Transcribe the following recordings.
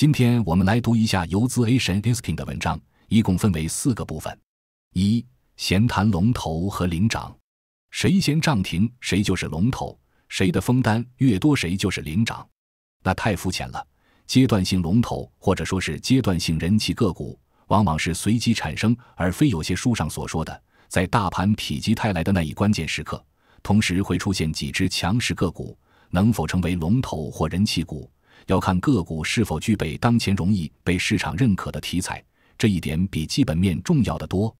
今天我们来读一下游资 A 神 iskin 的文章，一共分为四个部分：一、闲谈龙头和领涨，谁先涨停谁就是龙头，谁的封单越多谁就是领涨。那太肤浅了，阶段性龙头或者说是阶段性人气个股，往往是随机产生，而非有些书上所说的在大盘否极泰来的那一关键时刻，同时会出现几只强势个股，能否成为龙头或人气股？要看个股是否具备当前容易被市场认可的题材，这一点比基本面重要的多。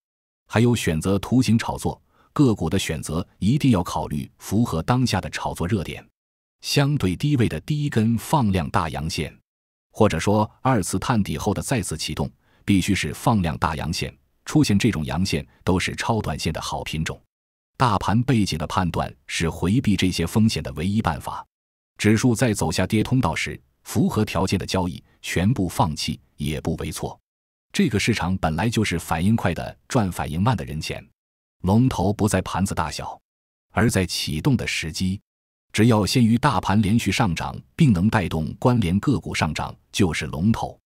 还有选择图形炒作个股的选择，一定要考虑符合当下的炒作热点。相对低位的第一根放量大阳线，或者说二次探底后的再次启动，必须是放量大阳线。出现这种阳线都是超短线的好品种。大盘背景的判断是回避这些风险的唯一办法。指数在走下跌通道时。符合条件的交易全部放弃也不为错。这个市场本来就是反应快的赚反应慢的人钱。龙头不在盘子大小，而在启动的时机。只要先于大盘连续上涨，并能带动关联个股上涨，就是龙头。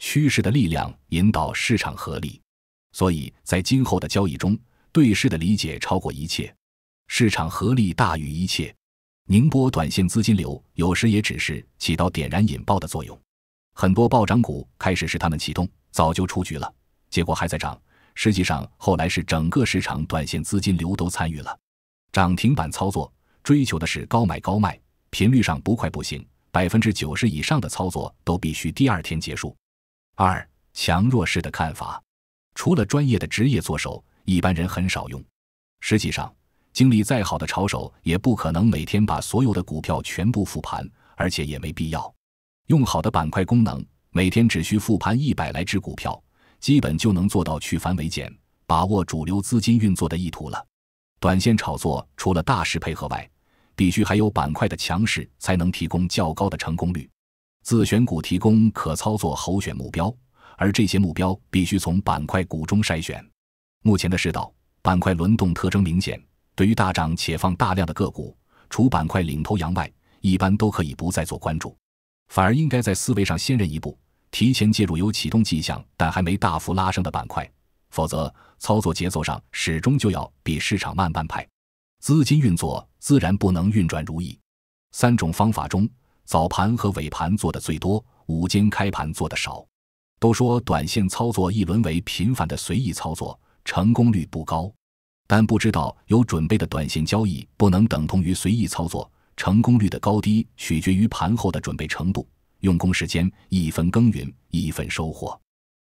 趋势的力量引导市场合力。所以在今后的交易中，对势的理解超过一切，市场合力大于一切。宁波短线资金流有时也只是起到点燃、引爆的作用，很多暴涨股开始是他们启动，早就出局了，结果还在涨。实际上，后来是整个市场短线资金流都参与了，涨停板操作追求的是高买高卖，频率上不快不行，百分之九十以上的操作都必须第二天结束。二强弱势的看法，除了专业的职业做手，一般人很少用。实际上。经历再好的炒手也不可能每天把所有的股票全部复盘，而且也没必要。用好的板块功能，每天只需复盘一百来只股票，基本就能做到去繁为简，把握主流资金运作的意图了。短线炒作除了大势配合外，必须还有板块的强势，才能提供较高的成功率。自选股提供可操作候选目标，而这些目标必须从板块股中筛选。目前的世道，板块轮动特征明显。对于大涨且放大量的个股，除板块领头羊外，一般都可以不再做关注，反而应该在思维上先人一步，提前介入有启动迹象但还没大幅拉升的板块，否则操作节奏上始终就要比市场慢半拍，资金运作自然不能运转如意。三种方法中，早盘和尾盘做的最多，午间开盘做的少。都说短线操作易沦为频繁的随意操作，成功率不高。但不知道有准备的短线交易不能等同于随意操作，成功率的高低取决于盘后的准备程度。用功时间，一分耕耘，一分收获。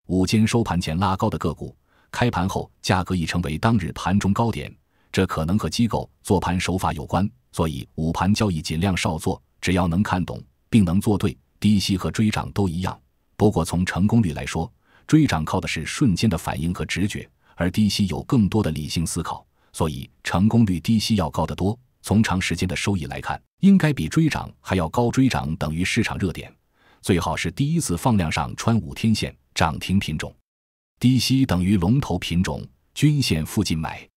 午间收盘前拉高的个股，开盘后价格已成为当日盘中高点，这可能和机构做盘手法有关。所以午盘交易尽量少做，只要能看懂并能做对，低吸和追涨都一样。不过从成功率来说，追涨靠的是瞬间的反应和直觉。而低吸有更多的理性思考，所以成功率低吸要高得多。从长时间的收益来看，应该比追涨还要高。追涨等于市场热点，最好是第一次放量上穿五天线涨停品种。低吸等于龙头品种，均线附近买。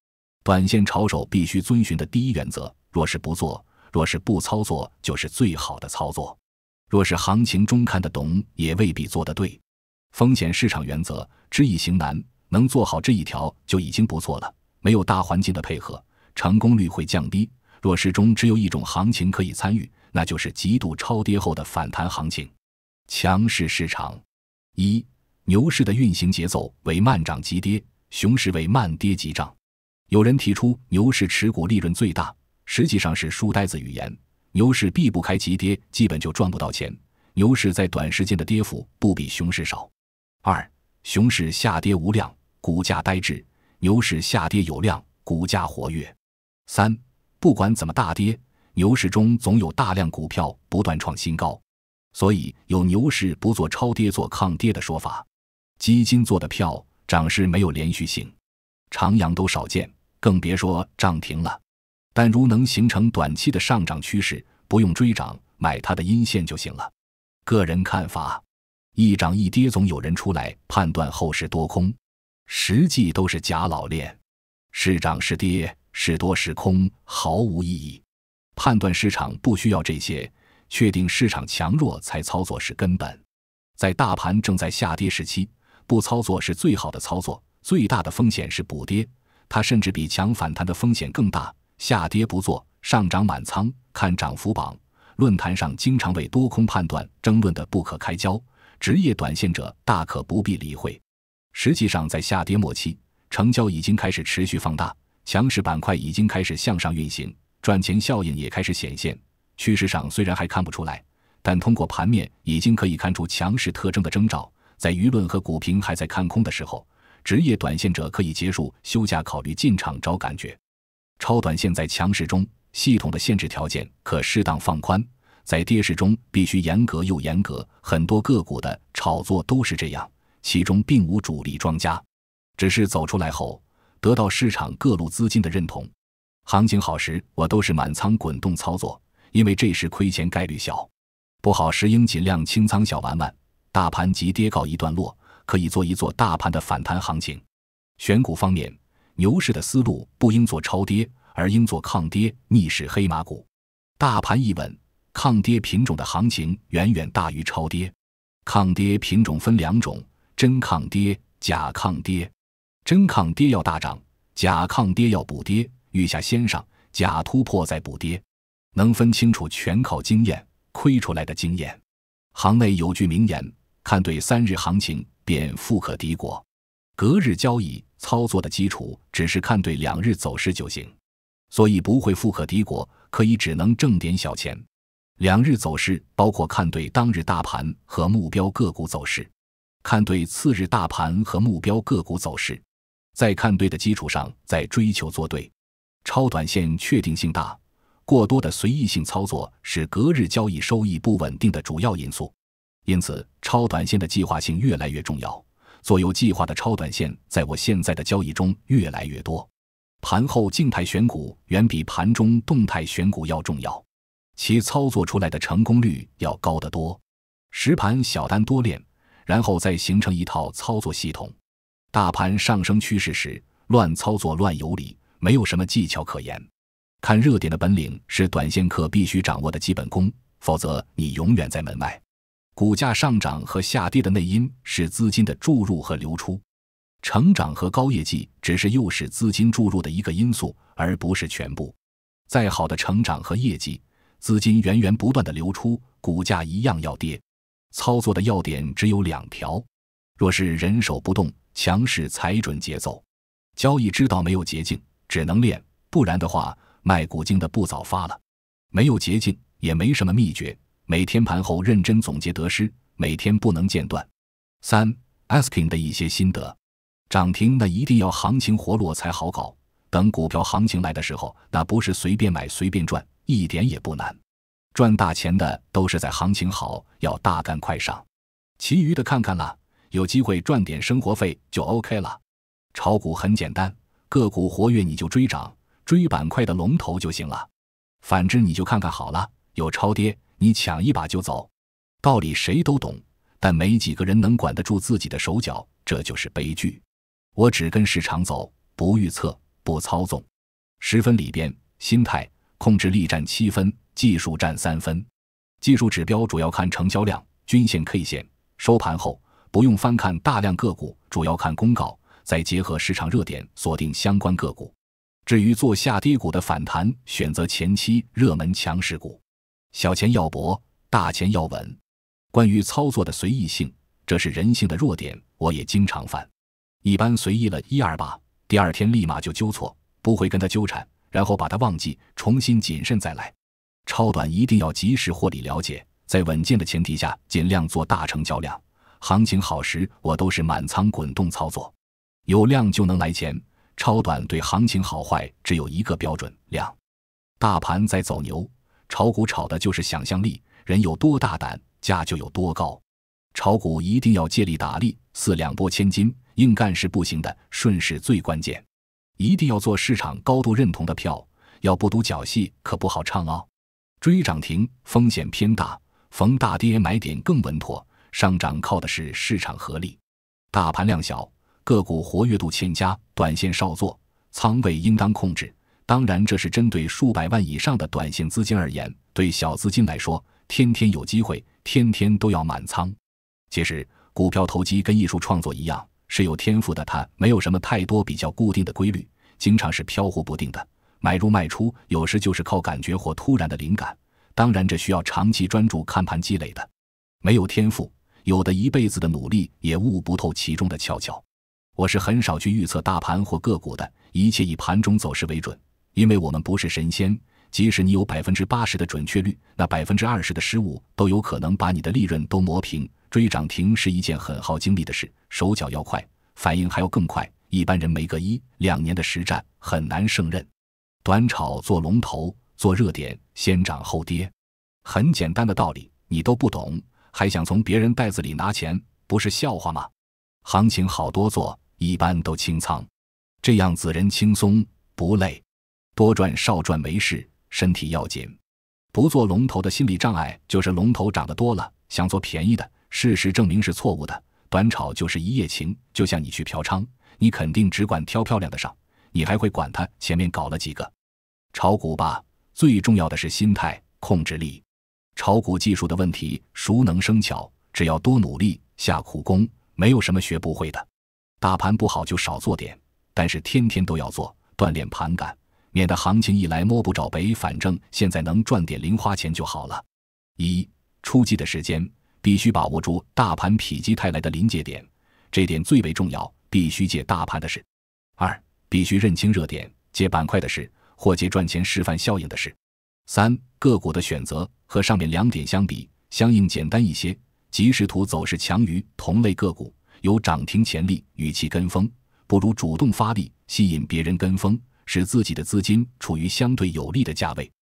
短线炒手必须遵循的第一原则：若是不做，若是不操作，就是最好的操作。若是行情中看得懂，也未必做得对。风险市场原则：知易行难。能做好这一条就已经不错了。没有大环境的配合，成功率会降低。若势中只有一种行情可以参与，那就是极度超跌后的反弹行情。强势市场：一、牛市的运行节奏为慢涨急跌，熊市为慢跌急涨。有人提出牛市持股利润最大，实际上是书呆子语言。牛市避不开急跌，基本就赚不到钱。牛市在短时间的跌幅不比熊市少。二、熊市下跌无量。股价呆滞，牛市下跌有量，股价活跃。三，不管怎么大跌，牛市中总有大量股票不断创新高，所以有牛市不做超跌，做抗跌的说法。基金做的票涨势没有连续性，长阳都少见，更别说涨停了。但如能形成短期的上涨趋势，不用追涨，买它的阴线就行了。个人看法，一涨一跌，总有人出来判断后市多空。实际都是假老练，是涨是跌，是多是空，毫无意义。判断市场不需要这些，确定市场强弱才操作是根本。在大盘正在下跌时期，不操作是最好的操作。最大的风险是补跌，它甚至比强反弹的风险更大。下跌不做，上涨满仓，看涨幅榜。论坛上经常为多空判断争论的不可开交，职业短线者大可不必理会。实际上，在下跌末期，成交已经开始持续放大，强势板块已经开始向上运行，赚钱效应也开始显现。趋势上虽然还看不出来，但通过盘面已经可以看出强势特征的征兆。在舆论和股评还在看空的时候，职业短线者可以结束休假，考虑进场找感觉。超短线在强势中，系统的限制条件可适当放宽；在跌势中，必须严格又严格。很多个股的炒作都是这样。其中并无主力庄家，只是走出来后得到市场各路资金的认同。行情好时，我都是满仓滚动操作，因为这时亏钱概率小；不好时，应尽量清仓小玩玩。大盘急跌告一段落，可以做一做大盘的反弹行情。选股方面，牛市的思路不应做超跌，而应做抗跌、逆势黑马股。大盘一稳，抗跌品种的行情远远大于超跌。抗跌品种分两种。真抗跌，假抗跌；真抗跌要大涨，假抗跌要补跌。遇下先上，假突破再补跌。能分清楚，全靠经验，亏出来的经验。行内有句名言：看对三日行情，便富可敌国；隔日交易操作的基础，只是看对两日走势就行。所以不会富可敌国，可以只能挣点小钱。两日走势包括看对当日大盘和目标个股走势。看对次日大盘和目标个股走势，在看对的基础上再追求做对，超短线确定性大，过多的随意性操作是隔日交易收益不稳定的主要因素。因此，超短线的计划性越来越重要。做有计划的超短线，在我现在的交易中越来越多。盘后静态选股远比盘中动态选股要重要，其操作出来的成功率要高得多。实盘小单多练。然后再形成一套操作系统。大盘上升趋势时，乱操作乱游离，没有什么技巧可言。看热点的本领是短线客必须掌握的基本功，否则你永远在门外。股价上涨和下跌的内因是资金的注入和流出。成长和高业绩只是诱使资金注入的一个因素，而不是全部。再好的成长和业绩，资金源源不断的流出，股价一样要跌。操作的要点只有两条：若是人手不动，强势踩准节奏。交易之道没有捷径，只能练。不然的话，卖股精的不早发了。没有捷径，也没什么秘诀。每天盘后认真总结得失，每天不能间断。三 asking 的一些心得：涨停那一定要行情活络才好搞。等股票行情来的时候，那不是随便买随便赚，一点也不难。赚大钱的都是在行情好，要大干快上；其余的看看了，有机会赚点生活费就 OK 了。炒股很简单，个股活跃你就追涨，追板块的龙头就行了。反之，你就看看好了，有超跌你抢一把就走。道理谁都懂，但没几个人能管得住自己的手脚，这就是悲剧。我只跟市场走，不预测，不操纵。十分里边，心态。控制力占七分，技术占三分。技术指标主要看成交量、均线、K 线。收盘后不用翻看大量个股，主要看公告，再结合市场热点锁定相关个股。至于做下跌股的反弹，选择前期热门强势股。小钱要搏，大钱要稳。关于操作的随意性，这是人性的弱点，我也经常犯。一般随意了一二把，第二天立马就纠错，不会跟他纠缠。然后把它忘记，重新谨慎再来。超短一定要及时获利了结，在稳健的前提下尽量做大成交量。行情好时，我都是满仓滚动操作，有量就能来钱。超短对行情好坏只有一个标准量。大盘在走牛，炒股炒的就是想象力，人有多大胆，价就有多高。炒股一定要借力打力，四两拨千斤，硬干是不行的，顺势最关键。一定要做市场高度认同的票，要不赌脚戏可不好唱哦。追涨停风险偏大，逢大跌买点更稳妥。上涨靠的是市场合力，大盘量小，个股活跃度欠佳，短线少做，仓位应当控制。当然，这是针对数百万以上的短线资金而言，对小资金来说，天天有机会，天天都要满仓。其实，股票投机跟艺术创作一样。是有天赋的，他没有什么太多比较固定的规律，经常是飘忽不定的，买入卖出有时就是靠感觉或突然的灵感。当然，这需要长期专注看盘积累的。没有天赋，有的一辈子的努力也悟不透其中的窍窍。我是很少去预测大盘或个股的，一切以盘中走势为准，因为我们不是神仙。即使你有百分之八十的准确率，那百分之二十的失误都有可能把你的利润都磨平。追涨停是一件很耗精力的事，手脚要快，反应还要更快。一般人没个一两年的实战，很难胜任。短炒做龙头，做热点，先涨后跌，很简单的道理，你都不懂，还想从别人袋子里拿钱，不是笑话吗？行情好多做，一般都清仓，这样子人轻松不累，多赚少赚没事，身体要紧。不做龙头的心理障碍，就是龙头涨得多了，想做便宜的。事实证明是错误的，短炒就是一夜情，就像你去嫖娼，你肯定只管挑漂亮的上，你还会管他前面搞了几个。炒股吧，最重要的是心态控制力，炒股技术的问题，熟能生巧，只要多努力下苦功，没有什么学不会的。大盘不好就少做点，但是天天都要做，锻炼盘感，免得行情一来摸不着北。反正现在能赚点零花钱就好了。一初击的时间。必须把握住大盘否极泰来的临界点，这点最为重要，必须借大盘的势。二，必须认清热点，借板块的势，或借赚钱示范效应的势。三，个股的选择和上面两点相比，相应简单一些。即使图走势强于同类个股，有涨停潜力，与其跟风，不如主动发力，吸引别人跟风，使自己的资金处于相对有利的价位。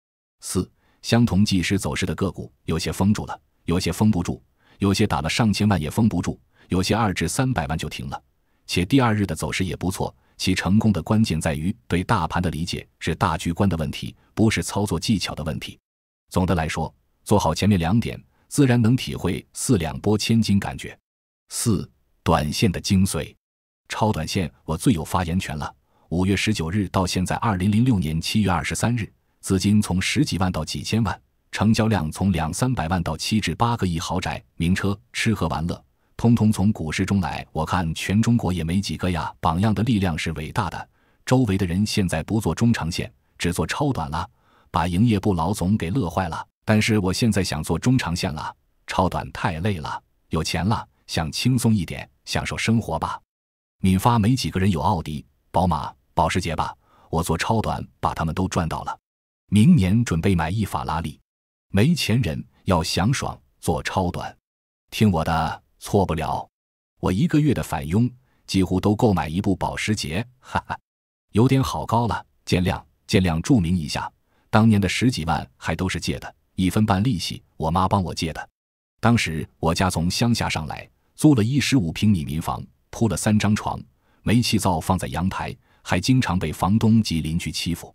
四，相同计时走势的个股，有些封住了，有些封不住。有些打了上千万也封不住，有些二至三百万就停了，且第二日的走势也不错。其成功的关键在于对大盘的理解是大局观的问题，不是操作技巧的问题。总的来说，做好前面两点，自然能体会四两拨千斤感觉。四、短线的精髓，超短线我最有发言权了。五月十九日到现在，二零零六年七月二十三日，资金从十几万到几千万。成交量从两三百万到七至八个亿，豪宅、名车、吃喝玩乐，通通从股市中来。我看全中国也没几个呀。榜样的力量是伟大的。周围的人现在不做中长线，只做超短了，把营业部老总给乐坏了。但是我现在想做中长线了，超短太累了。有钱了，想轻松一点，享受生活吧。敏发没几个人有奥迪、宝马、保时捷吧？我做超短，把他们都赚到了。明年准备买一法拉利。没钱人要想爽，做超短，听我的，错不了。我一个月的返佣几乎都购买一部保时捷，哈哈，有点好高了，见谅见谅。注明一下，当年的十几万还都是借的，一分半利息，我妈帮我借的。当时我家从乡下上来，租了一十五平米民房，铺了三张床，煤气灶放在阳台，还经常被房东及邻居欺负。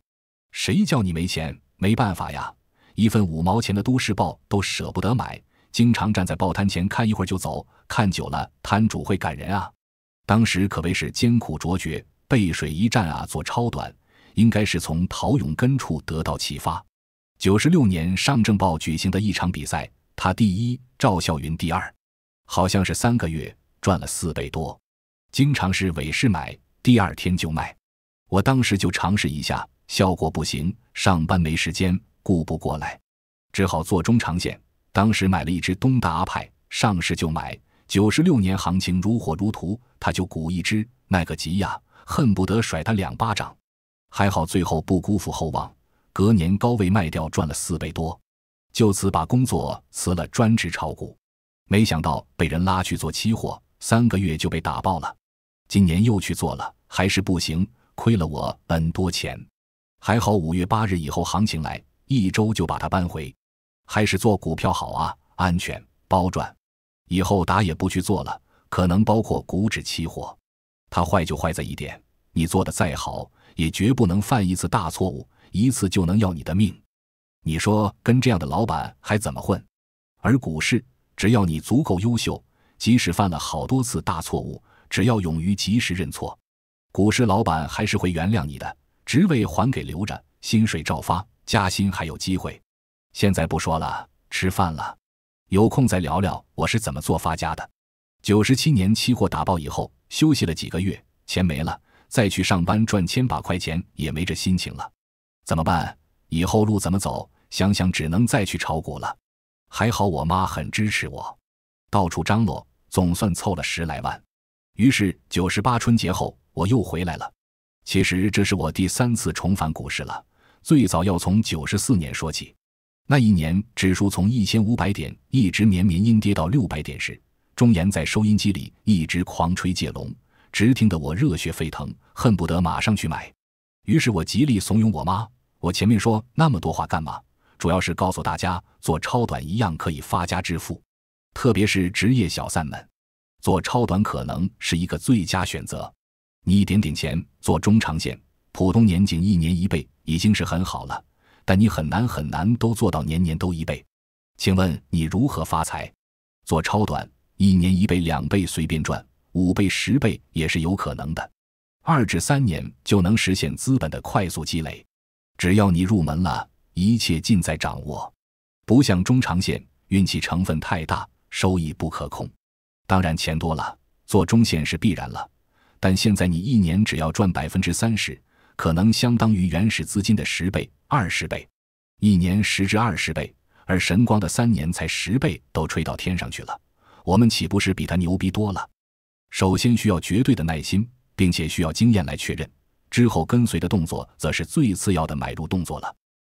谁叫你没钱？没办法呀。一份五毛钱的都市报都舍不得买，经常站在报摊前看一会儿就走。看久了，摊主会感人啊！当时可谓是艰苦卓绝，背水一战啊！做超短，应该是从陶永根处得到启发。九十六年上证报举行的一场比赛，他第一，赵笑云第二，好像是三个月赚了四倍多。经常是尾市买，第二天就卖。我当时就尝试一下，效果不行。上班没时间。顾不过来，只好做中长线。当时买了一只东大阿派，上市就买。九十六年行情如火如荼，他就股一只，那个急呀，恨不得甩他两巴掌。还好最后不辜负厚望，隔年高位卖掉，赚了四倍多。就此把工作辞了，专职炒股。没想到被人拉去做期货，三个月就被打爆了。今年又去做了，还是不行，亏了我 n 多钱。还好五月八日以后行情来。一周就把它搬回，还是做股票好啊，安全包赚。以后打也不去做了，可能包括股指期货。它坏就坏在一点，你做的再好，也绝不能犯一次大错误，一次就能要你的命。你说跟这样的老板还怎么混？而股市，只要你足够优秀，即使犯了好多次大错误，只要勇于及时认错，股市老板还是会原谅你的，职位还给留着，薪水照发。加薪还有机会，现在不说了，吃饭了。有空再聊聊我是怎么做发家的。九十七年期货打爆以后，休息了几个月，钱没了，再去上班赚千把块钱也没这心情了。怎么办？以后路怎么走？想想只能再去炒股了。还好我妈很支持我，到处张罗，总算凑了十来万。于是九十八春节后我又回来了。其实这是我第三次重返股市了。最早要从九十四年说起，那一年指数从一千五百点一直绵绵阴跌到六百点时，中岩在收音机里一直狂吹借龙，直听得我热血沸腾，恨不得马上去买。于是我极力怂恿我妈。我前面说那么多话干嘛？主要是告诉大家，做超短一样可以发家致富，特别是职业小散们，做超短可能是一个最佳选择。你一点点钱做中长线。普通年景一年一倍已经是很好了，但你很难很难都做到年年都一倍。请问你如何发财？做超短，一年一倍、两倍随便赚，五倍、十倍也是有可能的。二至三年就能实现资本的快速积累。只要你入门了，一切尽在掌握。不像中长线，运气成分太大，收益不可控。当然钱多了做中线是必然了，但现在你一年只要赚百分之三十。可能相当于原始资金的十倍、二十倍，一年十至二十倍，而神光的三年才十倍都吹到天上去了，我们岂不是比他牛逼多了？首先需要绝对的耐心，并且需要经验来确认，之后跟随的动作则是最次要的买入动作了。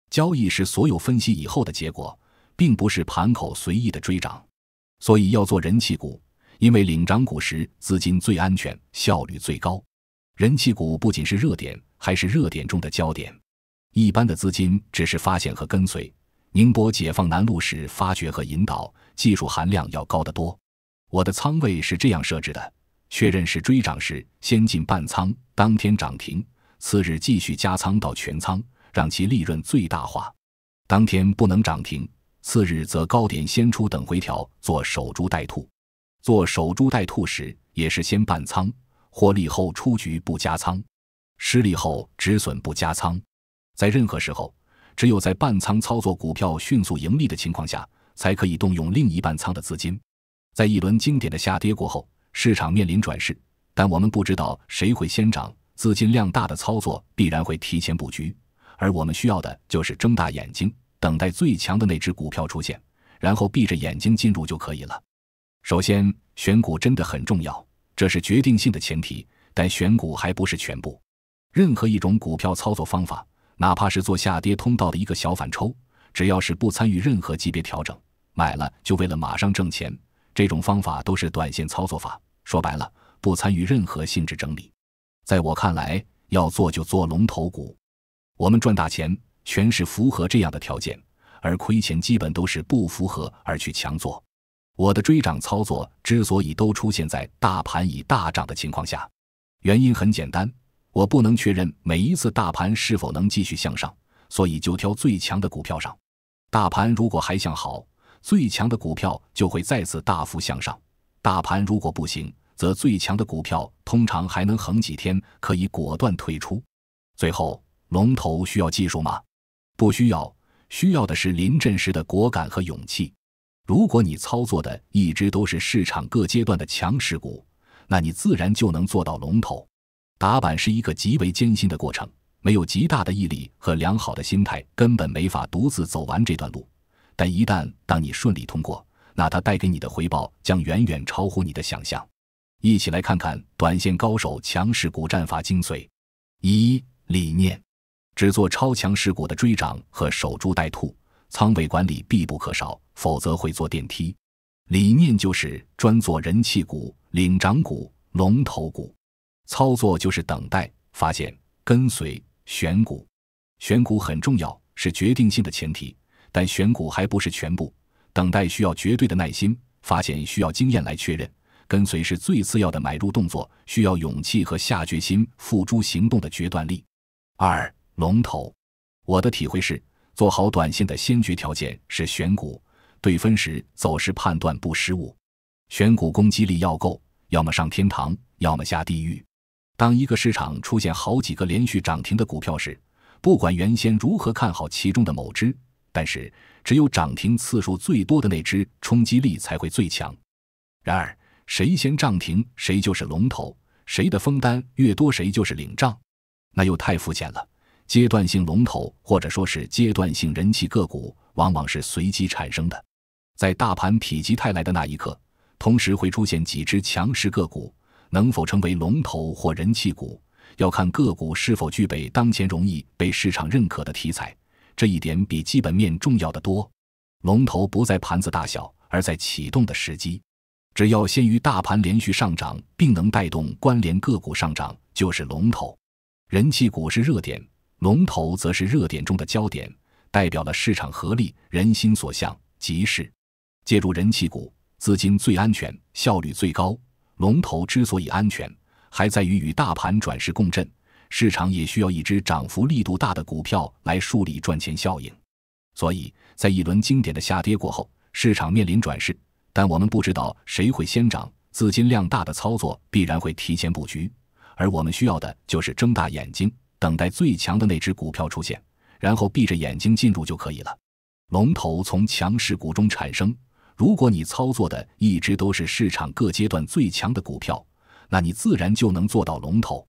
交易是所有分析以后的结果，并不是盘口随意的追涨，所以要做人气股，因为领涨股时资金最安全、效率最高。人气股不仅是热点。还是热点中的焦点，一般的资金只是发现和跟随，宁波解放南路是发掘和引导，技术含量要高得多。我的仓位是这样设置的：确认是追涨时，先进半仓；当天涨停，次日继续加仓到全仓，让其利润最大化。当天不能涨停，次日则高点先出，等回调做守株待兔。做守株待兔时，也是先半仓，获利后出局不加仓。失利后止损不加仓，在任何时候，只有在半仓操作股票迅速盈利的情况下，才可以动用另一半仓的资金。在一轮经典的下跌过后，市场面临转势，但我们不知道谁会先涨。资金量大的操作必然会提前布局，而我们需要的就是睁大眼睛等待最强的那只股票出现，然后闭着眼睛进入就可以了。首先，选股真的很重要，这是决定性的前提，但选股还不是全部。任何一种股票操作方法，哪怕是做下跌通道的一个小反抽，只要是不参与任何级别调整，买了就为了马上挣钱，这种方法都是短线操作法。说白了，不参与任何性质整理。在我看来，要做就做龙头股，我们赚大钱全是符合这样的条件，而亏钱基本都是不符合而去强做。我的追涨操作之所以都出现在大盘已大涨的情况下，原因很简单。我不能确认每一次大盘是否能继续向上，所以就挑最强的股票上。大盘如果还向好，最强的股票就会再次大幅向上；大盘如果不行，则最强的股票通常还能横几天，可以果断退出。最后，龙头需要技术吗？不需要，需要的是临阵时的果敢和勇气。如果你操作的一直都是市场各阶段的强势股，那你自然就能做到龙头。打板是一个极为艰辛的过程，没有极大的毅力和良好的心态，根本没法独自走完这段路。但一旦当你顺利通过，那它带给你的回报将远远超乎你的想象。一起来看看短线高手强势股战法精髓：一、理念，只做超强势股的追涨和守株待兔，仓位管理必不可少，否则会坐电梯。理念就是专做人气股、领涨股、龙头股。操作就是等待、发现、跟随、选股。选股很重要，是决定性的前提。但选股还不是全部，等待需要绝对的耐心，发现需要经验来确认，跟随是最次要的买入动作，需要勇气和下决心付诸行动的决断力。二、龙头，我的体会是，做好短线的先决条件是选股，对分时走势判断不失误，选股攻击力要够，要么上天堂，要么下地狱。当一个市场出现好几个连续涨停的股票时，不管原先如何看好其中的某只，但是只有涨停次数最多的那只冲击力才会最强。然而，谁先涨停谁就是龙头，谁的封单越多谁就是领涨，那又太肤浅了。阶段性龙头或者说是阶段性人气个股，往往是随机产生的，在大盘否极泰来的那一刻，同时会出现几只强势个股。能否成为龙头或人气股，要看个股是否具备当前容易被市场认可的题材，这一点比基本面重要的多。龙头不在盘子大小，而在启动的时机。只要先于大盘连续上涨，并能带动关联个股上涨，就是龙头。人气股是热点，龙头则是热点中的焦点，代表了市场合力、人心所向。即是借助人气股，资金最安全，效率最高。龙头之所以安全，还在于与大盘转势共振，市场也需要一只涨幅力度大的股票来树立赚钱效应。所以，在一轮经典的下跌过后，市场面临转势，但我们不知道谁会先涨，资金量大的操作必然会提前布局，而我们需要的就是睁大眼睛等待最强的那只股票出现，然后闭着眼睛进入就可以了。龙头从强势股中产生。如果你操作的一直都是市场各阶段最强的股票，那你自然就能做到龙头。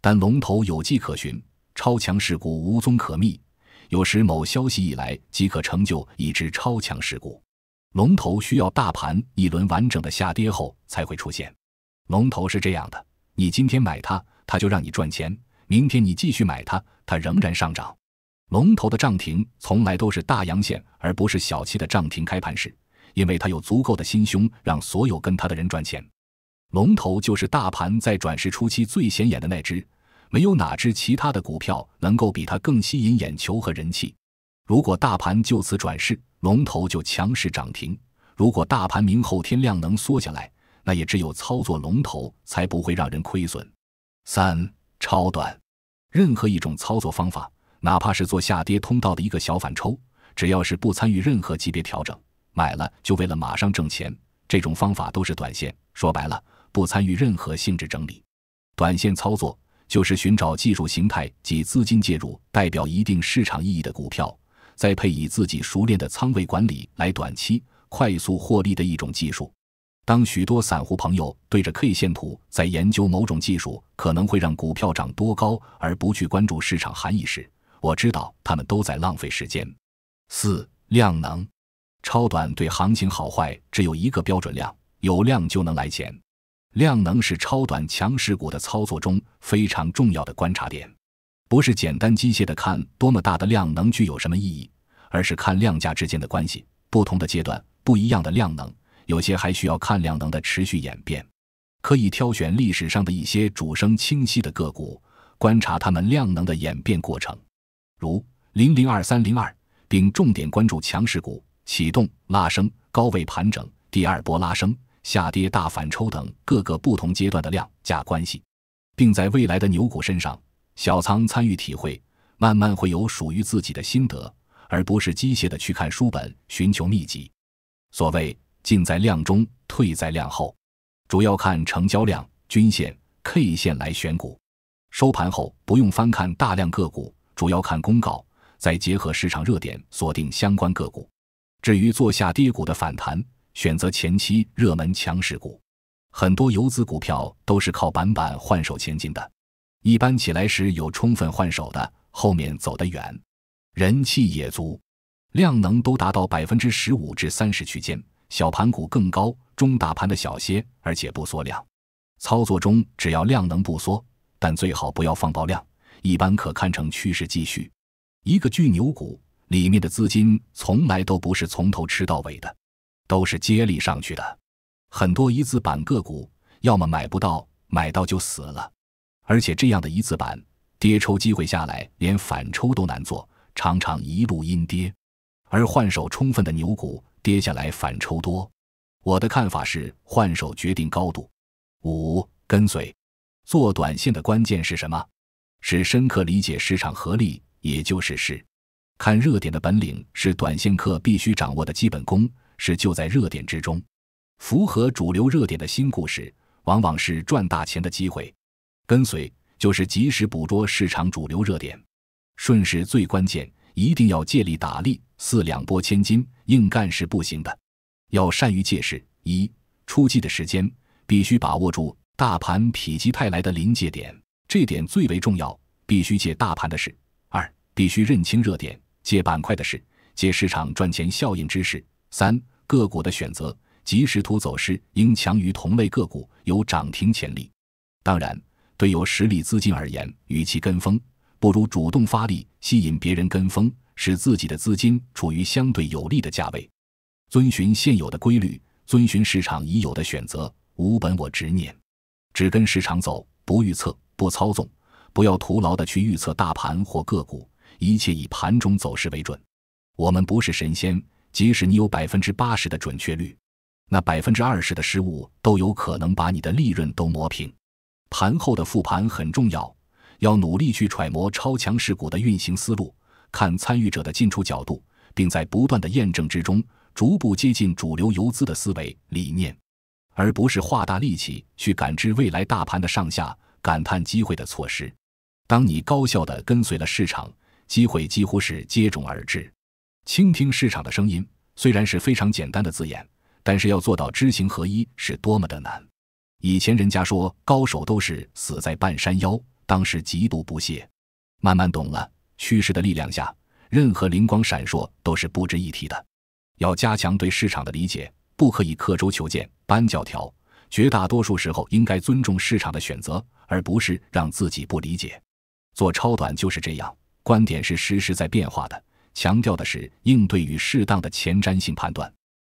但龙头有迹可循，超强势股无踪可觅。有时某消息一来即可成就一只超强势股。龙头需要大盘一轮完整的下跌后才会出现。龙头是这样的：你今天买它，它就让你赚钱；明天你继续买它，它仍然上涨。龙头的涨停从来都是大阳线，而不是小气的涨停。开盘时。因为他有足够的心胸，让所有跟他的人赚钱。龙头就是大盘在转势初期最显眼的那只，没有哪只其他的股票能够比它更吸引眼球和人气。如果大盘就此转势，龙头就强势涨停；如果大盘明后天量能缩下来，那也只有操作龙头才不会让人亏损。三超短，任何一种操作方法，哪怕是做下跌通道的一个小反抽，只要是不参与任何级别调整。买了就为了马上挣钱，这种方法都是短线。说白了，不参与任何性质整理。短线操作就是寻找技术形态及资金介入代表一定市场意义的股票，再配以自己熟练的仓位管理来短期快速获利的一种技术。当许多散户朋友对着 K 线图在研究某种技术可能会让股票涨多高，而不去关注市场含义时，我知道他们都在浪费时间。四量能。超短对行情好坏只有一个标准量，有量就能来钱，量能是超短强势股的操作中非常重要的观察点，不是简单机械的看多么大的量能具有什么意义，而是看量价之间的关系。不同的阶段，不一样的量能，有些还需要看量能的持续演变。可以挑选历史上的一些主升清晰的个股，观察它们量能的演变过程，如零零二三零二，并重点关注强势股。启动、拉升、高位盘整、第二波拉升、下跌大反抽等各个不同阶段的量价关系，并在未来的牛股身上小仓参与体会，慢慢会有属于自己的心得，而不是机械的去看书本寻求秘籍。所谓“进在量中，退在量后”，主要看成交量、均线、K 线来选股。收盘后不用翻看大量个股，主要看公告，再结合市场热点锁定相关个股。至于做下跌股的反弹，选择前期热门强势股，很多游资股票都是靠板板换手前进的。一般起来时有充分换手的，后面走得远，人气也足，量能都达到百分之十五至三十区间，小盘股更高，中大盘的小些，而且不缩量。操作中只要量能不缩，但最好不要放爆量，一般可看成趋势继续。一个巨牛股。里面的资金从来都不是从头吃到尾的，都是接力上去的。很多一字板个股，要么买不到，买到就死了。而且这样的一字板跌抽机会下来，连反抽都难做，常常一路阴跌。而换手充分的牛股跌下来反抽多。我的看法是，换手决定高度。五、跟随做短线的关键是什么？是深刻理解市场合力，也就是势。看热点的本领是短线客必须掌握的基本功，是就在热点之中，符合主流热点的新故事往往是赚大钱的机会。跟随就是及时捕捉市场主流热点，顺势最关键，一定要借力打力，四两拨千斤，硬干是不行的，要善于借势。一出击的时间必须把握住大盘否极泰来的临界点，这点最为重要，必须借大盘的事。必须认清热点，借板块的事，借市场赚钱效应之势。三个股的选择，及时图走势应强于同类个股，有涨停潜力。当然，对有实力资金而言，与其跟风，不如主动发力，吸引别人跟风，使自己的资金处于相对有利的价位。遵循现有的规律，遵循市场已有的选择，无本我执念，只跟市场走，不预测，不操纵，不要徒劳的去预测大盘或个股。一切以盘中走势为准，我们不是神仙，即使你有百分之八十的准确率，那百分之二十的失误都有可能把你的利润都磨平。盘后的复盘很重要，要努力去揣摩超强势股的运行思路，看参与者的进出角度，并在不断的验证之中，逐步接近主流游资的思维理念，而不是花大力气去感知未来大盘的上下，感叹机会的措施。当你高效地跟随了市场，机会几乎是接踵而至，倾听市场的声音虽然是非常简单的字眼，但是要做到知行合一，是多么的难。以前人家说高手都是死在半山腰，当时极度不屑。慢慢懂了，趋势的力量下，任何灵光闪烁都是不值一提的。要加强对市场的理解，不可以刻舟求剑、搬教条。绝大多数时候，应该尊重市场的选择，而不是让自己不理解。做超短就是这样。观点是实时在变化的，强调的是应对与适当的前瞻性判断。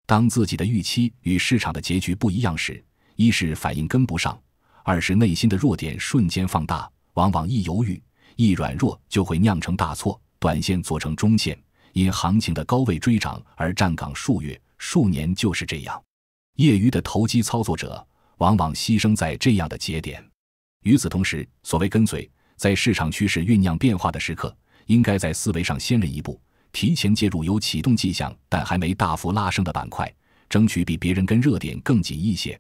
当自己的预期与市场的结局不一样时，一是反应跟不上，二是内心的弱点瞬间放大。往往一犹豫、一软弱，就会酿成大错。短线做成中线，因行情的高位追涨而站岗数月、数年，就是这样。业余的投机操作者往往牺牲在这样的节点。与此同时，所谓跟随。在市场趋势酝酿变化的时刻，应该在思维上先人一步，提前介入有启动迹象但还没大幅拉升的板块，争取比别人跟热点更紧一些。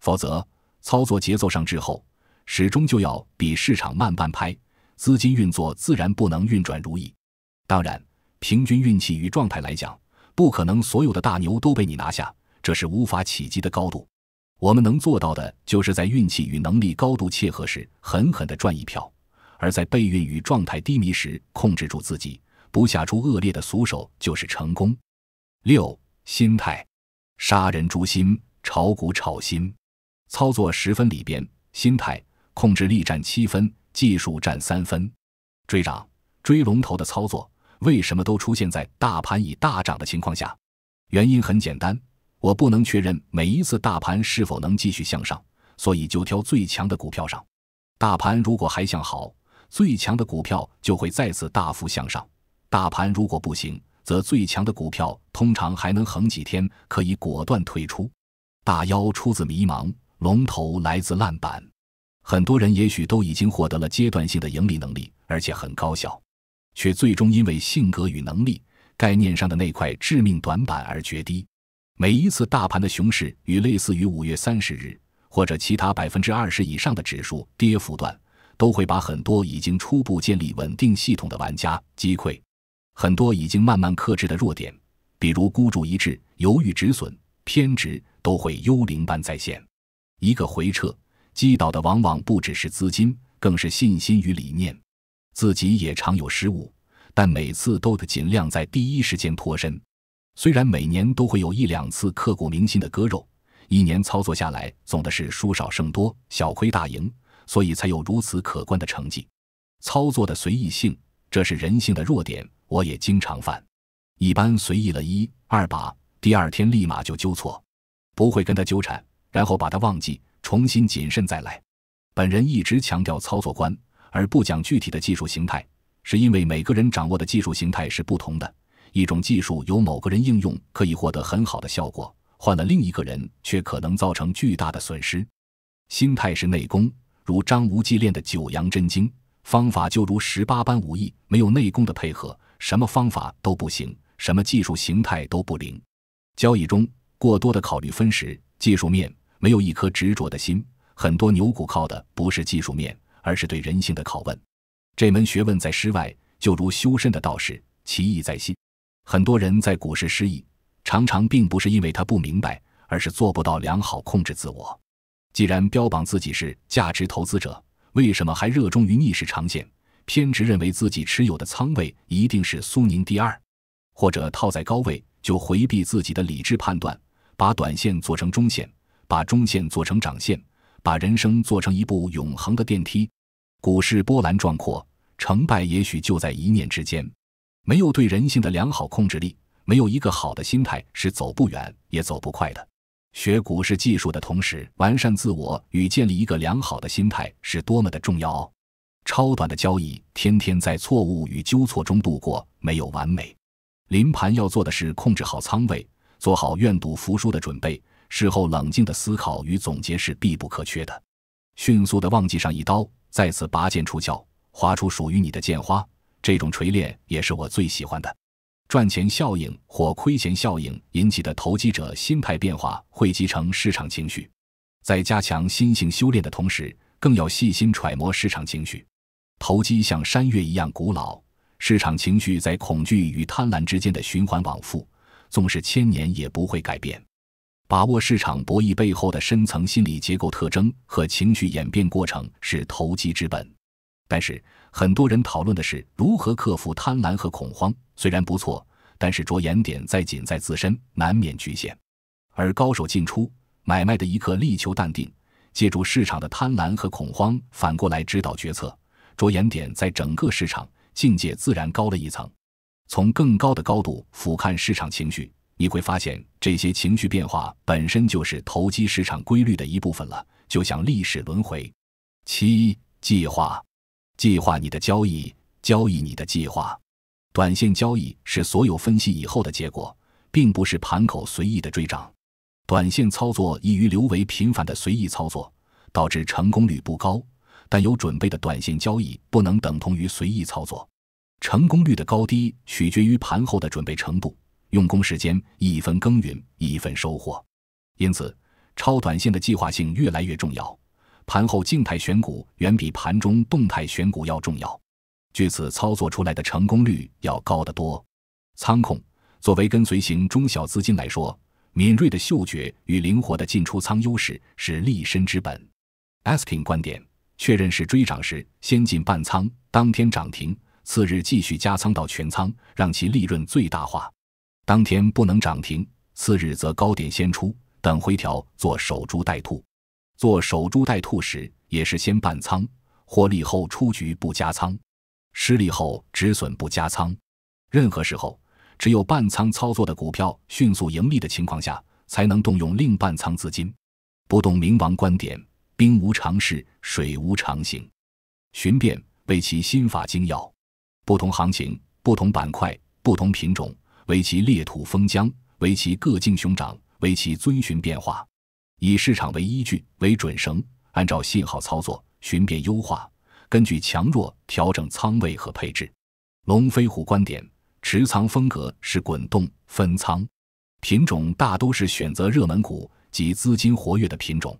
否则，操作节奏上滞后，始终就要比市场慢半拍，资金运作自然不能运转如意。当然，平均运气与状态来讲，不可能所有的大牛都被你拿下，这是无法企及的高度。我们能做到的，就是在运气与能力高度切合时，狠狠地赚一票。而在备孕与状态低迷时，控制住自己，不下出恶劣的俗手就是成功。六心态，杀人诛心，炒股炒心，操作十分里边，心态控制力占七分，技术占三分。追涨追龙头的操作，为什么都出现在大盘已大涨的情况下？原因很简单，我不能确认每一次大盘是否能继续向上，所以就挑最强的股票上。大盘如果还向好。最强的股票就会再次大幅向上，大盘如果不行，则最强的股票通常还能横几天，可以果断退出。大妖出自迷茫，龙头来自烂板。很多人也许都已经获得了阶段性的盈利能力，而且很高效，却最终因为性格与能力、概念上的那块致命短板而决堤。每一次大盘的熊市与类似于五月三十日或者其他百分之二十以上的指数跌幅段。都会把很多已经初步建立稳定系统的玩家击溃，很多已经慢慢克制的弱点，比如孤注一掷、犹豫止损、偏执，都会幽灵般再现。一个回撤，击倒的往往不只是资金，更是信心与理念。自己也常有失误，但每次都得尽量在第一时间脱身。虽然每年都会有一两次刻骨铭心的割肉，一年操作下来，总的是输少胜多，小亏大赢。所以才有如此可观的成绩。操作的随意性，这是人性的弱点，我也经常犯。一般随意了一二把，第二天立马就纠错，不会跟他纠缠，然后把他忘记，重新谨慎再来。本人一直强调操作观，而不讲具体的技术形态，是因为每个人掌握的技术形态是不同的。一种技术由某个人应用可以获得很好的效果，换了另一个人却可能造成巨大的损失。心态是内功。如张无忌练的九阳真经，方法就如十八般武艺，没有内功的配合，什么方法都不行，什么技术形态都不灵。交易中过多的考虑分时、技术面，没有一颗执着的心，很多牛股靠的不是技术面，而是对人性的拷问。这门学问在师外，就如修身的道士，其意在心。很多人在股市失意，常常并不是因为他不明白，而是做不到良好控制自我。既然标榜自己是价值投资者，为什么还热衷于逆势长线？偏执认为自己持有的仓位一定是苏宁第二，或者套在高位就回避自己的理智判断，把短线做成中线，把中线做成长线，把人生做成一部永恒的电梯。股市波澜壮阔，成败也许就在一念之间。没有对人性的良好控制力，没有一个好的心态，是走不远也走不快的。学股市技术的同时，完善自我与建立一个良好的心态是多么的重要哦！超短的交易，天天在错误与纠错中度过，没有完美。临盘要做的是控制好仓位，做好愿赌服输的准备。事后冷静的思考与总结是必不可缺的。迅速的忘记上一刀，再次拔剑出鞘，划出属于你的剑花。这种锤炼也是我最喜欢的。赚钱效应或亏钱效应引起的投机者心态变化，汇集成市场情绪。在加强心性修炼的同时，更要细心揣摩市场情绪。投机像山岳一样古老，市场情绪在恐惧与贪婪之间的循环往复，纵使千年也不会改变。把握市场博弈背后的深层心理结构特征和情绪演变过程是投机之本。但是。很多人讨论的是如何克服贪婪和恐慌，虽然不错，但是着眼点在仅在自身，难免局限。而高手进出买卖的一刻，力求淡定，借助市场的贪婪和恐慌，反过来指导决策，着眼点在整个市场，境界自然高了一层。从更高的高度俯瞰市场情绪，你会发现这些情绪变化本身就是投机市场规律的一部分了，就像历史轮回。七计划。计划你的交易，交易你的计划。短线交易是所有分析以后的结果，并不是盘口随意的追涨。短线操作易于流为频繁的随意操作，导致成功率不高。但有准备的短线交易不能等同于随意操作，成功率的高低取决于盘后的准备程度。用工时间，一分耕耘，一分收获。因此，超短线的计划性越来越重要。盘后静态选股远比盘中动态选股要重要，据此操作出来的成功率要高得多。仓控作为跟随型中小资金来说，敏锐的嗅觉与灵活的进出仓优势是立身之本。asking 观点：确认是追涨时，先进半仓；当天涨停，次日继续加仓到全仓，让其利润最大化。当天不能涨停，次日则高点先出，等回调做守株待兔。做守株待兔时，也是先半仓，获利后出局不加仓，失利后止损不加仓。任何时候，只有半仓操作的股票迅速盈利的情况下，才能动用另半仓资金。不懂冥王观点，兵无常势，水无常形，寻变为其心法精要。不同行情、不同板块、不同品种，为其裂土封疆，为其各尽熊掌，为其遵循变化。以市场为依据为准绳，按照信号操作，寻变优化，根据强弱调整仓位和配置。龙飞虎观点：持仓风格是滚动分仓，品种大都是选择热门股及资金活跃的品种，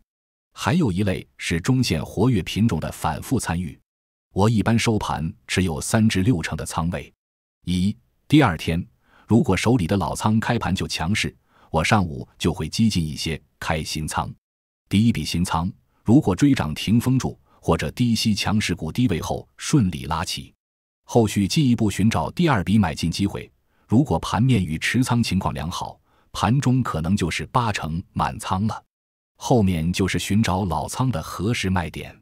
还有一类是中线活跃品种的反复参与。我一般收盘持有三至六成的仓位。一第二天，如果手里的老仓开盘就强势。我上午就会激进一些，开新仓。第一笔新仓，如果追涨停封住或者低吸强势股低位后顺利拉起，后续进一步寻找第二笔买进机会。如果盘面与持仓情况良好，盘中可能就是八成满仓了。后面就是寻找老仓的合适卖点。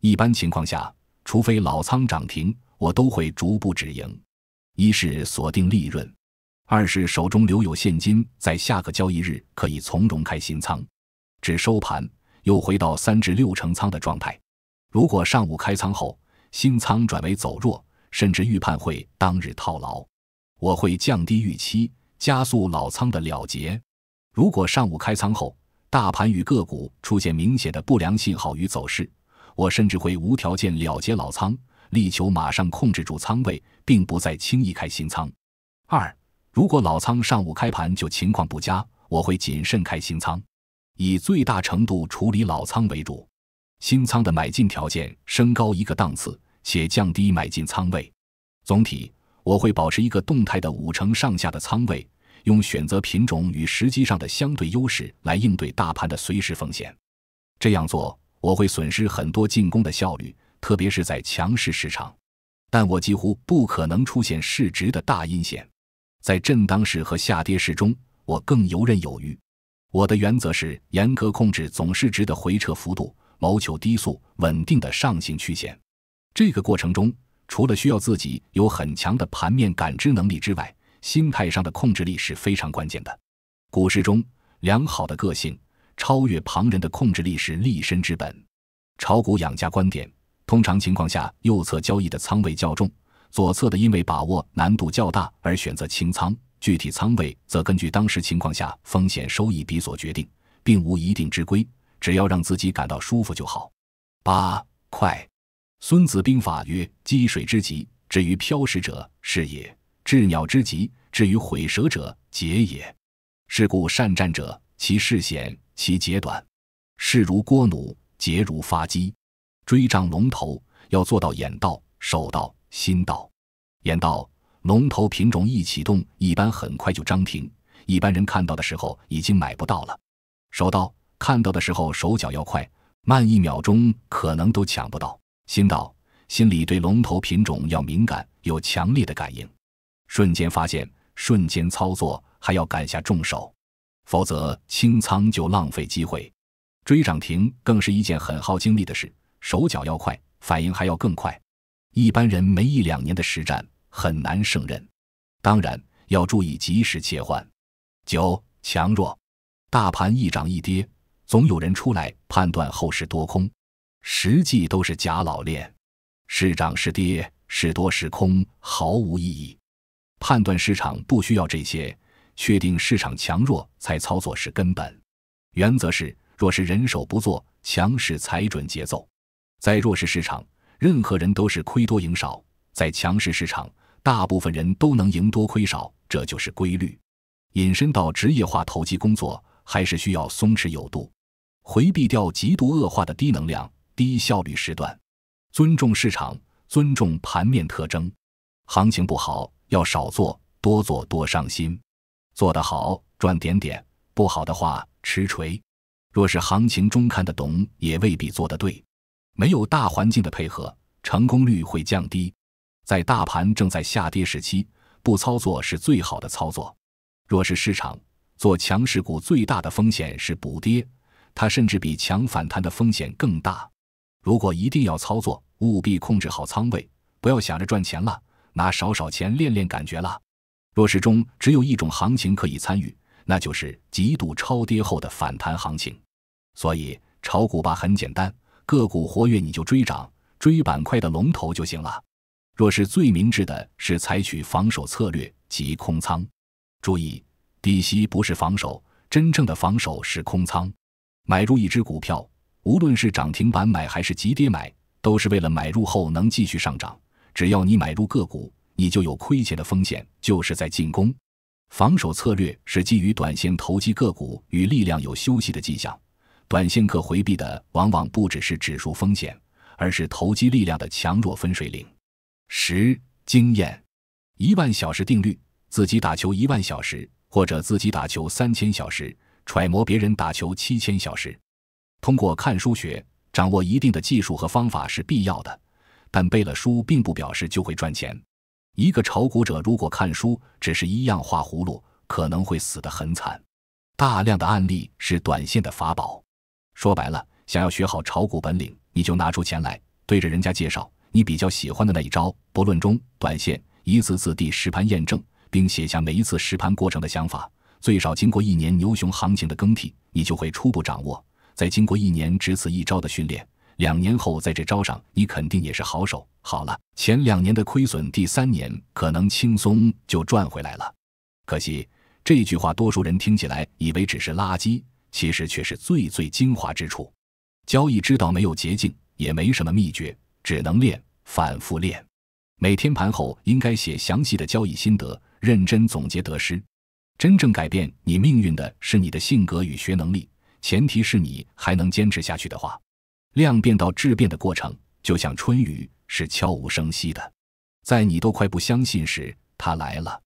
一般情况下，除非老仓涨停，我都会逐步止盈，一是锁定利润。二是手中留有现金，在下个交易日可以从容开新仓，至收盘又回到三至六成仓的状态。如果上午开仓后新仓转为走弱，甚至预判会当日套牢，我会降低预期，加速老仓的了结。如果上午开仓后大盘与个股出现明显的不良信号与走势，我甚至会无条件了结老仓，力求马上控制住仓位，并不再轻易开新仓。二。如果老仓上午开盘就情况不佳，我会谨慎开新仓，以最大程度处理老仓为主。新仓的买进条件升高一个档次，且降低买进仓位。总体我会保持一个动态的五成上下的仓位，用选择品种与时机上的相对优势来应对大盘的随时风险。这样做我会损失很多进攻的效率，特别是在强势市场。但我几乎不可能出现市值的大阴线。在震荡市和下跌市中，我更游刃有余。我的原则是严格控制总市值的回撤幅度，谋求低速稳定的上行曲线。这个过程中，除了需要自己有很强的盘面感知能力之外，心态上的控制力是非常关键的。股市中，良好的个性、超越旁人的控制力是立身之本。炒股养家观点，通常情况下，右侧交易的仓位较重。左侧的因为把握难度较大而选择清仓，具体仓位则根据当时情况下风险收益比所决定，并无一定之规，只要让自己感到舒服就好。八快，孙子兵法曰：“积水之急，至于漂石者，是也；至鸟之急，至于毁折者，竭也。是故善战者，其势险，其节短，势如郭弩，节如发机。追涨龙头要做到眼到手到。”心道，言道，龙头品种一启动，一般很快就涨停。一般人看到的时候，已经买不到了。手到看到的时候，手脚要快，慢一秒钟可能都抢不到。心道，心里对龙头品种要敏感，有强烈的感应。瞬间发现，瞬间操作，还要敢下重手，否则清仓就浪费机会。追涨停更是一件很耗精力的事，手脚要快，反应还要更快。一般人没一两年的实战，很难胜任。当然要注意及时切换。九强弱，大盘一涨一跌，总有人出来判断后市多空，实际都是假老练。是涨是跌，是多是空，毫无意义。判断市场不需要这些，确定市场强弱才操作是根本。原则是，若是人手不做，强势踩准节奏，在弱势市场。任何人都是亏多赢少，在强势市场，大部分人都能赢多亏少，这就是规律。引申到职业化投机工作，还是需要松弛有度，回避掉极度恶化的低能量、低效率时段，尊重市场，尊重盘面特征。行情不好，要少做；多做多伤心。做得好，赚点点；不好的话，持锤。若是行情中看得懂，也未必做得对。没有大环境的配合，成功率会降低。在大盘正在下跌时期，不操作是最好的操作。若是市场做强势股，最大的风险是补跌，它甚至比强反弹的风险更大。如果一定要操作，务必控制好仓位，不要想着赚钱了，拿少少钱练练感觉了。弱势中只有一种行情可以参与，那就是极度超跌后的反弹行情。所以炒股吧很简单。个股活跃，你就追涨，追板块的龙头就行了。若是最明智的是采取防守策略及空仓。注意，低吸不是防守，真正的防守是空仓。买入一只股票，无论是涨停板买还是急跌买，都是为了买入后能继续上涨。只要你买入个股，你就有亏钱的风险，就是在进攻。防守策略是基于短线投机个股与力量有休息的迹象。短线可回避的往往不只是指数风险，而是投机力量的强弱分水岭。十经验，一万小时定律：自己打球一万小时，或者自己打球三千小时，揣摩别人打球七千小时。通过看书学，掌握一定的技术和方法是必要的，但背了书并不表示就会赚钱。一个炒股者如果看书只是一样画葫芦，可能会死得很惨。大量的案例是短线的法宝。说白了，想要学好炒股本领，你就拿出钱来，对着人家介绍你比较喜欢的那一招，不论中短线，一次次地实盘验证，并写下每一次实盘过程的想法。最少经过一年牛熊行情的更替，你就会初步掌握。再经过一年只此一招的训练，两年后在这招上你肯定也是好手。好了，前两年的亏损，第三年可能轻松就赚回来了。可惜这句话，多数人听起来以为只是垃圾。其实却是最最精华之处。交易之道没有捷径，也没什么秘诀，只能练，反复练。每天盘后应该写详细的交易心得，认真总结得失。真正改变你命运的是你的性格与学能力，前提是你还能坚持下去的话。量变到质变的过程，就像春雨，是悄无声息的，在你都快不相信时，它来了。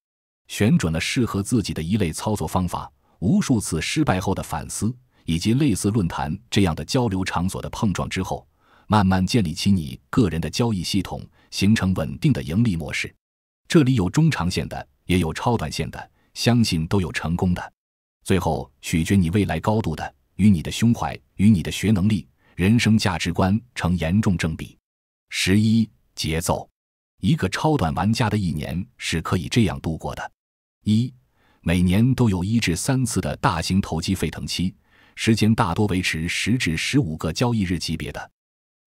选准了适合自己的一类操作方法。无数次失败后的反思，以及类似论坛这样的交流场所的碰撞之后，慢慢建立起你个人的交易系统，形成稳定的盈利模式。这里有中长线的，也有超短线的，相信都有成功的。最后，取决你未来高度的，与你的胸怀、与你的学能力、人生价值观成严重正比。十一节奏，一个超短玩家的一年是可以这样度过的。一每年都有一至三次的大型投机沸腾期，时间大多维持十至十五个交易日级别的，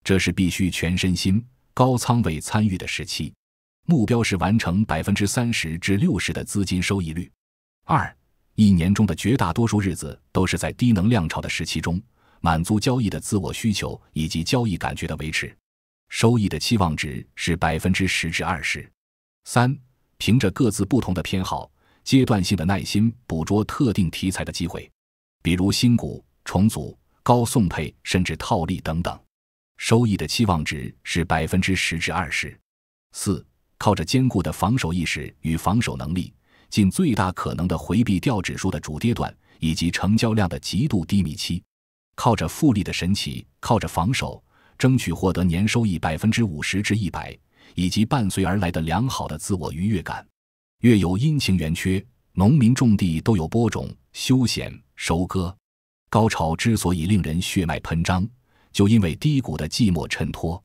这是必须全身心高仓位参与的时期，目标是完成百分之三十至六十的资金收益率。二，一年中的绝大多数日子都是在低能量潮的时期中，满足交易的自我需求以及交易感觉的维持，收益的期望值是百分之十至二十三。凭着各自不同的偏好。阶段性的耐心，捕捉特定题材的机会，比如新股、重组、高送配，甚至套利等等。收益的期望值是百分之十至二十四。靠着坚固的防守意识与防守能力，尽最大可能的回避掉指数的主跌段以及成交量的极度低迷期。靠着复利的神奇，靠着防守，争取获得年收益百分之五十至一百，以及伴随而来的良好的自我愉悦感。月有阴晴圆缺，农民种地都有播种、休闲、收割。高潮之所以令人血脉喷张，就因为低谷的寂寞衬托。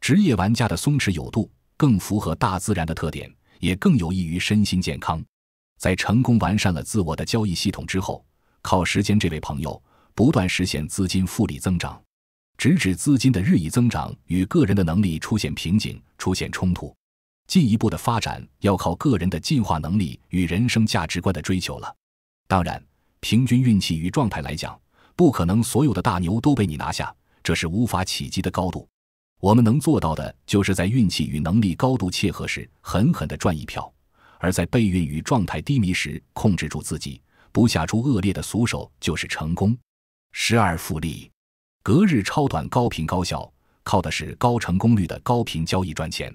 职业玩家的松弛有度，更符合大自然的特点，也更有益于身心健康。在成功完善了自我的交易系统之后，靠时间这位朋友不断实现资金复利增长，直至资金的日益增长与个人的能力出现瓶颈、出现冲突。进一步的发展要靠个人的进化能力与人生价值观的追求了。当然，平均运气与状态来讲，不可能所有的大牛都被你拿下，这是无法企及的高度。我们能做到的就是在运气与能力高度契合时狠狠的赚一票，而在备孕与状态低迷时控制住自己，不下出恶劣的俗手就是成功。十二复利，隔日超短高频高效，靠的是高成功率的高频交易赚钱。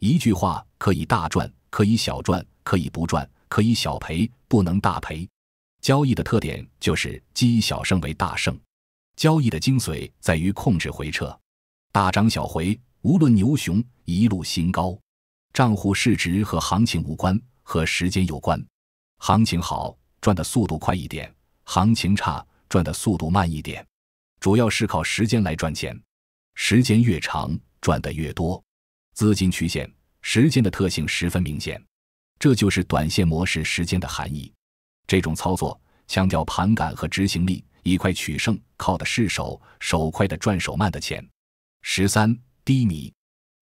一句话可以大赚，可以小赚，可以不赚，可以小赔，不能大赔。交易的特点就是积小胜为大胜。交易的精髓在于控制回撤，大涨小回。无论牛熊，一路新高。账户市值和行情无关，和时间有关。行情好，赚的速度快一点；行情差，赚的速度慢一点。主要是靠时间来赚钱，时间越长，赚的越多。资金曲线时间的特性十分明显，这就是短线模式时间的含义。这种操作强调盘感和执行力，以快取胜，靠的是手手快的赚手慢的钱。十三，低迷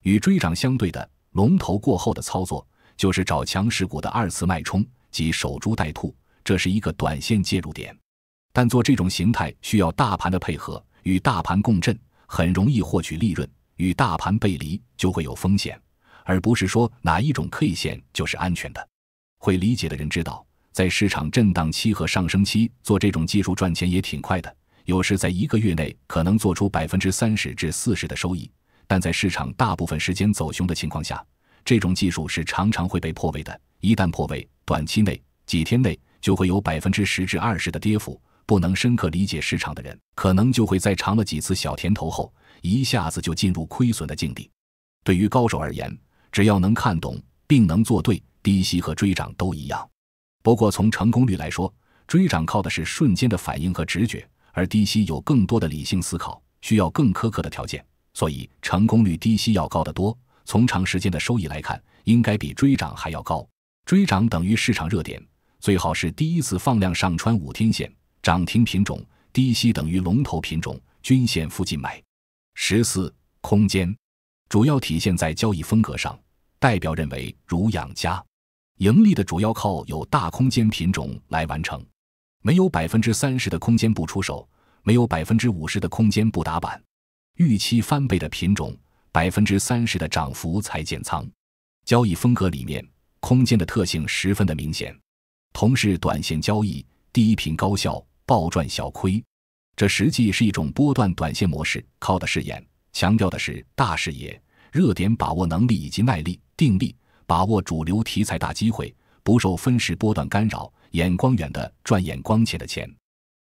与追涨相对的龙头过后的操作，就是找强势股的二次脉冲及守株待兔，这是一个短线介入点。但做这种形态需要大盘的配合，与大盘共振，很容易获取利润。与大盘背离就会有风险，而不是说哪一种 K 线就是安全的。会理解的人知道，在市场震荡期和上升期做这种技术赚钱也挺快的，有时在一个月内可能做出百分之三十至四十的收益。但在市场大部分时间走熊的情况下，这种技术是常常会被破位的。一旦破位，短期内几天内就会有百分之十至二十的跌幅。不能深刻理解市场的人，可能就会在尝了几次小甜头后。一下子就进入亏损的境地。对于高手而言，只要能看懂并能做对，低吸和追涨都一样。不过从成功率来说，追涨靠的是瞬间的反应和直觉，而低吸有更多的理性思考，需要更苛刻的条件，所以成功率低吸要高得多。从长时间的收益来看，应该比追涨还要高。追涨等于市场热点，最好是第一次放量上穿五天线涨停品种；低吸等于龙头品种，均线附近买。十四空间，主要体现在交易风格上。代表认为，如养家，盈利的主要靠有大空间品种来完成。没有百分之三十的空间不出手，没有百分之五十的空间不打板。预期翻倍的品种，百分之三十的涨幅才建仓。交易风格里面，空间的特性十分的明显。同是短线交易，低频高效，暴赚小亏。这实际是一种波段短线模式，靠的是眼，强调的是大视野、热点把握能力以及耐力、定力，把握主流题材大机会，不受分时波段干扰，眼光远的赚眼光浅的钱。